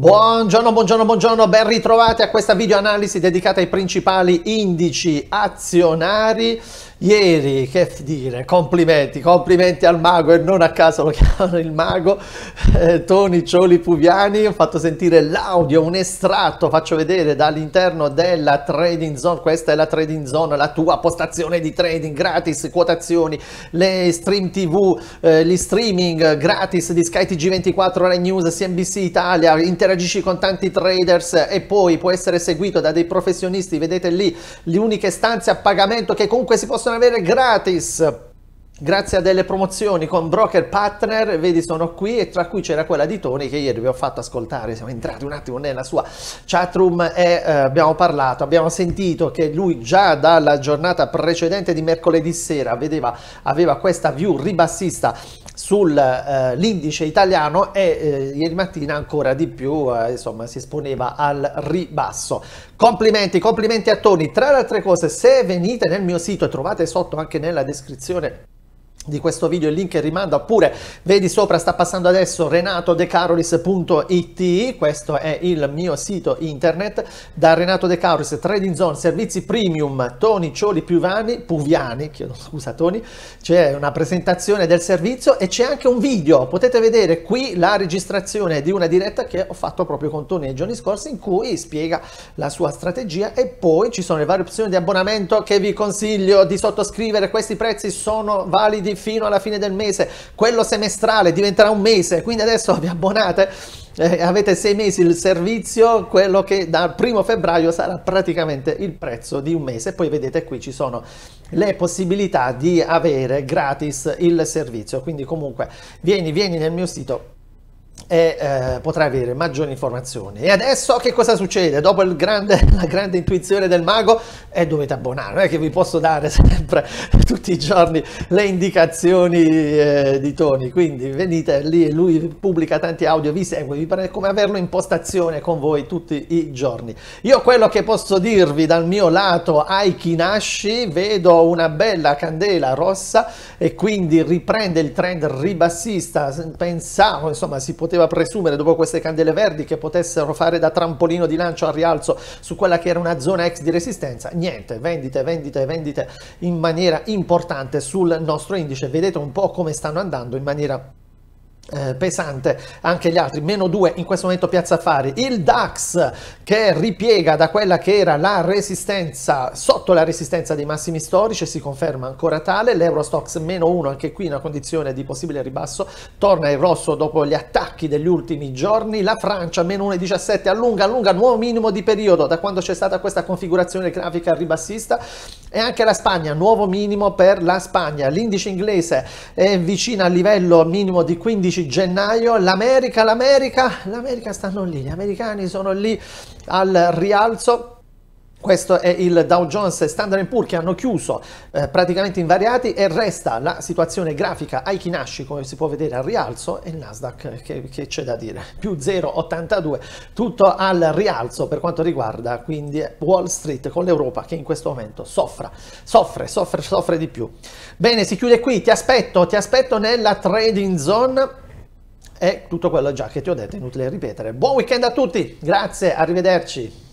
Buongiorno, buongiorno, buongiorno, ben ritrovati a questa video analisi dedicata ai principali indici azionari. Ieri, che dire, complimenti, complimenti al mago e non a caso lo chiamano il mago, eh, Toni Cioli Puviani, ho fatto sentire l'audio, un estratto, faccio vedere dall'interno della trading zone, questa è la trading zone, la tua postazione di trading gratis, quotazioni, le stream tv, eh, gli streaming gratis di SkyTG24, Rai News, CNBC Italia, Inter interagisci con tanti traders e poi può essere seguito da dei professionisti, vedete lì le uniche stanze a pagamento che comunque si possono avere gratis grazie a delle promozioni con broker partner, vedi sono qui e tra cui c'era quella di Tony che ieri vi ho fatto ascoltare, siamo entrati un attimo nella sua chat room e eh, abbiamo parlato, abbiamo sentito che lui già dalla giornata precedente di mercoledì sera vedeva, aveva questa view ribassista sull'indice eh, italiano e eh, ieri mattina ancora di più eh, insomma si esponeva al ribasso complimenti complimenti a Tony tra le altre cose se venite nel mio sito e trovate sotto anche nella descrizione di questo video il link rimanda oppure vedi sopra sta passando adesso renatodecarolis.it questo è il mio sito internet da Renato De Carolis Trading Zone servizi premium Toni Cioli Piuvani, Puviani chiedo scusa Toni c'è una presentazione del servizio e c'è anche un video potete vedere qui la registrazione di una diretta che ho fatto proprio con Toni nei giorni scorsi in cui spiega la sua strategia e poi ci sono le varie opzioni di abbonamento che vi consiglio di sottoscrivere questi prezzi sono validi soldi fino alla fine del mese, quello semestrale diventerà un mese, quindi adesso vi abbonate, eh, avete sei mesi il servizio, quello che dal primo febbraio sarà praticamente il prezzo di un mese, poi vedete qui ci sono le possibilità di avere gratis il servizio, quindi comunque vieni, vieni nel mio sito e eh, potrai avere maggiori informazioni. E adesso che cosa succede? Dopo grande, la grande intuizione del mago eh, dovete abbonare, non è che vi posso dare sempre tutti i giorni le indicazioni eh, di Tony, quindi venite lì, lui pubblica tanti audio, vi segue, vi pare come averlo in postazione con voi tutti i giorni. Io quello che posso dirvi dal mio lato ai Kinashi, vedo una bella candela rossa e quindi riprende il trend ribassista, pensavo insomma si poteva poteva presumere dopo queste candele verdi che potessero fare da trampolino di lancio al rialzo su quella che era una zona ex di resistenza, niente, vendite, vendite, vendite in maniera importante sul nostro indice, vedete un po' come stanno andando in maniera eh, pesante anche gli altri, meno 2 in questo momento Piazza Affari, il DAX che ripiega da quella che era la resistenza, sotto la resistenza dei massimi storici, si conferma ancora tale, l'Eurostox meno 1 anche qui in una condizione di possibile ribasso, torna in rosso dopo gli attacchi degli ultimi giorni, la Francia meno 1,17 allunga, allunga, nuovo minimo di periodo da quando c'è stata questa configurazione grafica ribassista e anche la Spagna, nuovo minimo per la Spagna, l'indice inglese è vicino al livello minimo di 15 11 gennaio, l'America, l'America, l'America stanno lì, gli americani sono lì al rialzo. Questo è il Dow Jones e Standard Poor's che hanno chiuso eh, praticamente invariati e resta la situazione grafica ai Kinashi come si può vedere al rialzo e il Nasdaq eh, che, che c'è da dire più 0,82 tutto al rialzo per quanto riguarda quindi Wall Street con l'Europa che in questo momento soffra, soffre, soffre, soffre di più. Bene si chiude qui, ti aspetto, ti aspetto nella trading zone è tutto quello già che ti ho detto, inutile ripetere. Buon weekend a tutti, grazie, arrivederci.